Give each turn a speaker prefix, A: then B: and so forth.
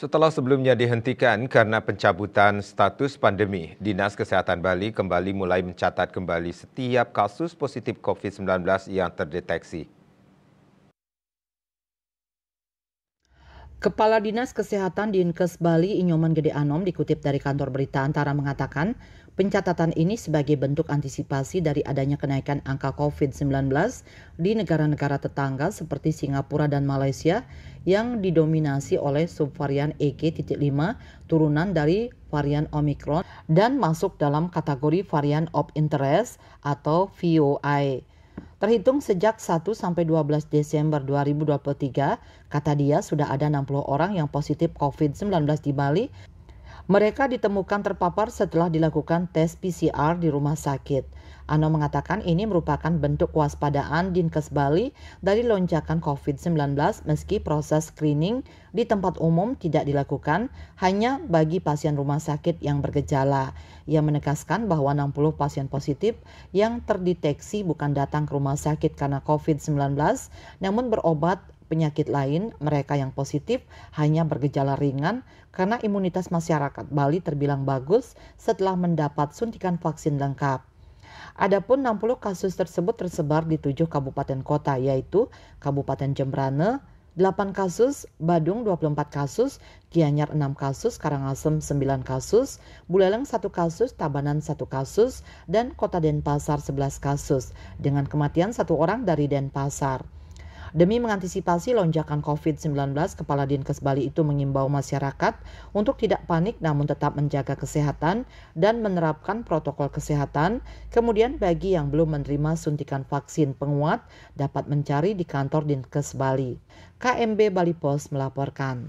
A: Setelah sebelumnya dihentikan karena pencabutan status pandemi, Dinas Kesehatan Bali kembali mulai mencatat kembali setiap kasus positif COVID-19 yang terdeteksi.
B: Kepala Dinas Kesehatan Dinkes Bali Inyoman Gede Anom dikutip dari kantor berita Antara mengatakan pencatatan ini sebagai bentuk antisipasi dari adanya kenaikan angka COVID-19 di negara-negara tetangga seperti Singapura dan Malaysia yang didominasi oleh subvarian EG.5 turunan dari varian Omicron dan masuk dalam kategori varian of interest atau VOI. Terhitung sejak 1 sampai 12 Desember 2023, kata dia sudah ada 60 orang yang positif COVID-19 di Bali mereka ditemukan terpapar setelah dilakukan tes PCR di rumah sakit. Ano mengatakan ini merupakan bentuk kewaspadaan Dinkes Bali dari lonjakan COVID-19 meski proses screening di tempat umum tidak dilakukan hanya bagi pasien rumah sakit yang bergejala. Ia menegaskan bahwa 60 pasien positif yang terdeteksi bukan datang ke rumah sakit karena COVID-19 namun berobat penyakit lain, mereka yang positif hanya bergejala ringan karena imunitas masyarakat Bali terbilang bagus setelah mendapat suntikan vaksin lengkap. Adapun 60 kasus tersebut tersebar di tujuh kabupaten kota yaitu Kabupaten Jembrane 8 kasus, Badung 24 kasus, Gianyar 6 kasus, Karangasem 9 kasus, Buleleng 1 kasus, Tabanan 1 kasus, dan Kota Denpasar 11 kasus, dengan kematian satu orang dari Denpasar. Demi mengantisipasi lonjakan COVID-19, Kepala Dinkes Bali itu mengimbau masyarakat untuk tidak panik namun tetap menjaga kesehatan dan menerapkan protokol kesehatan. Kemudian bagi yang belum menerima suntikan vaksin penguat dapat mencari di kantor Dinkes Bali. KMB Bali Pos melaporkan.